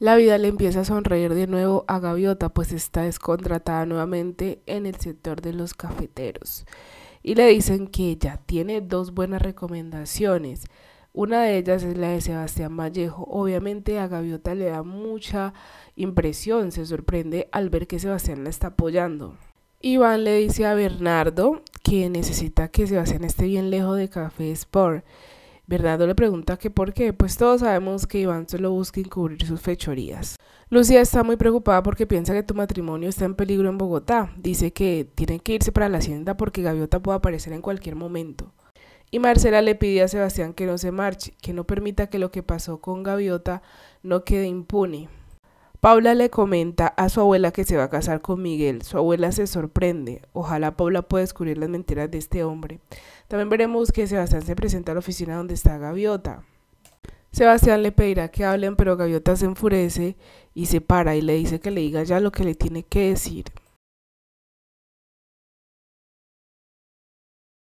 La vida le empieza a sonreír de nuevo a Gaviota, pues está descontratada nuevamente en el sector de los cafeteros. Y le dicen que ella tiene dos buenas recomendaciones. Una de ellas es la de Sebastián Vallejo. Obviamente a Gaviota le da mucha impresión, se sorprende al ver que Sebastián la está apoyando. Iván le dice a Bernardo que necesita que Sebastián esté bien lejos de Café Sport Bernardo le pregunta que por qué, pues todos sabemos que Iván solo busca encubrir sus fechorías. Lucía está muy preocupada porque piensa que tu matrimonio está en peligro en Bogotá. Dice que tienen que irse para la hacienda porque Gaviota puede aparecer en cualquier momento. Y Marcela le pide a Sebastián que no se marche, que no permita que lo que pasó con Gaviota no quede impune. Paula le comenta a su abuela que se va a casar con Miguel. Su abuela se sorprende. Ojalá Paula pueda descubrir las mentiras de este hombre. También veremos que Sebastián se presenta a la oficina donde está Gaviota. Sebastián le pedirá que hablen, pero Gaviota se enfurece y se para y le dice que le diga ya lo que le tiene que decir.